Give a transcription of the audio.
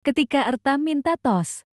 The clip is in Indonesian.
Ketika Erta minta tos.